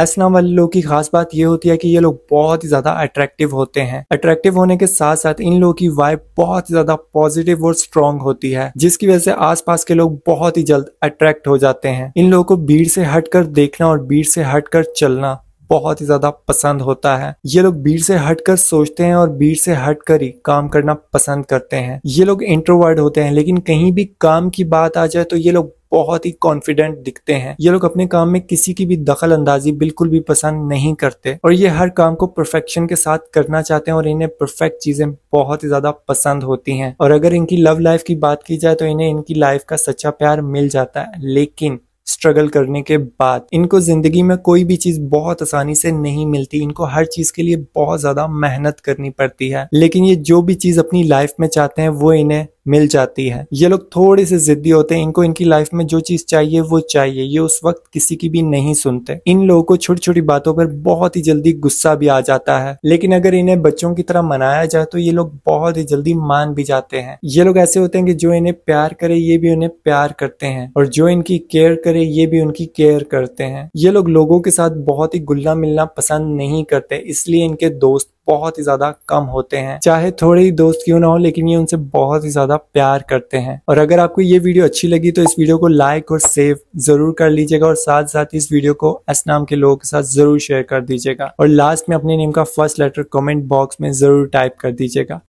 एसना वाले लोग की खास बात यह होती है कि ये लोग बहुत ही ज्यादा अट्रैक्टिव होते हैं अट्रैक्टिव होने के साथ साथ इन लोगों की वाइब बहुत ही ज्यादा पॉजिटिव और स्ट्रांग होती है जिसकी वजह से आसपास के लोग बहुत ही जल्द अट्रैक्ट हो जाते हैं इन लोगों को भीड़ से हटकर देखना और भीड़ से हटकर चलना बहुत ही ज्यादा पसंद होता है ये लोग भीड़ से हटकर सोचते हैं और भीड़ से हटकर ही काम करना पसंद करते हैं ये लोग इंट्रोवर्ड होते हैं लेकिन कहीं भी काम की बात आ जाए तो ये लोग बहुत ही कॉन्फिडेंट दिखते हैं ये लोग अपने काम में किसी की भी दखल अंदाजी बिल्कुल भी पसंद नहीं करते और ये हर काम को परफेक्शन के साथ करना चाहते हैं और इन्हें परफेक्ट चीजें बहुत ही ज्यादा पसंद होती हैं और अगर इनकी लव लाइफ की बात की जाए तो इन्हें इनकी लाइफ का सच्चा प्यार मिल जाता है लेकिन स्ट्रगल करने के बाद इनको ज़िंदगी में कोई भी चीज़ बहुत आसानी से नहीं मिलती इनको हर चीज़ के लिए बहुत ज़्यादा मेहनत करनी पड़ती है लेकिन ये जो भी चीज़ अपनी लाइफ में चाहते हैं वो इन्हें मिल जाती है ये लोग थोड़े से जिद्दी होते हैं इनको इनकी लाइफ में जो चीज चाहिए वो चाहिए ये उस वक्त किसी की भी नहीं सुनते इन लोगों को छोटी छोटी बातों पर बहुत ही जल्दी गुस्सा भी आ जाता है लेकिन अगर इन्हें बच्चों की तरह मनाया जाए तो ये लोग बहुत ही जल्दी मान भी जाते हैं ये लोग ऐसे होते हैं कि जो इन्हें प्यार करे ये भी उन्हें प्यार करते हैं और जो इनकी केयर करे ये भी उनकी केयर करते हैं ये लोग लोगों के साथ बहुत ही गुल्ला मिलना पसंद नहीं करते इसलिए इनके दोस्त बहुत ही ज्यादा कम होते हैं चाहे थोड़े ही दोस्त क्यों ना हो लेकिन ये उनसे बहुत ही ज्यादा प्यार करते हैं और अगर आपको ये वीडियो अच्छी लगी तो इस वीडियो को लाइक और सेव जरूर कर लीजिएगा और साथ साथ इस वीडियो को एस नाम के लोगों के साथ जरूर शेयर कर दीजिएगा और लास्ट में अपने नेम का फर्स्ट लेटर कॉमेंट बॉक्स में जरूर टाइप कर दीजिएगा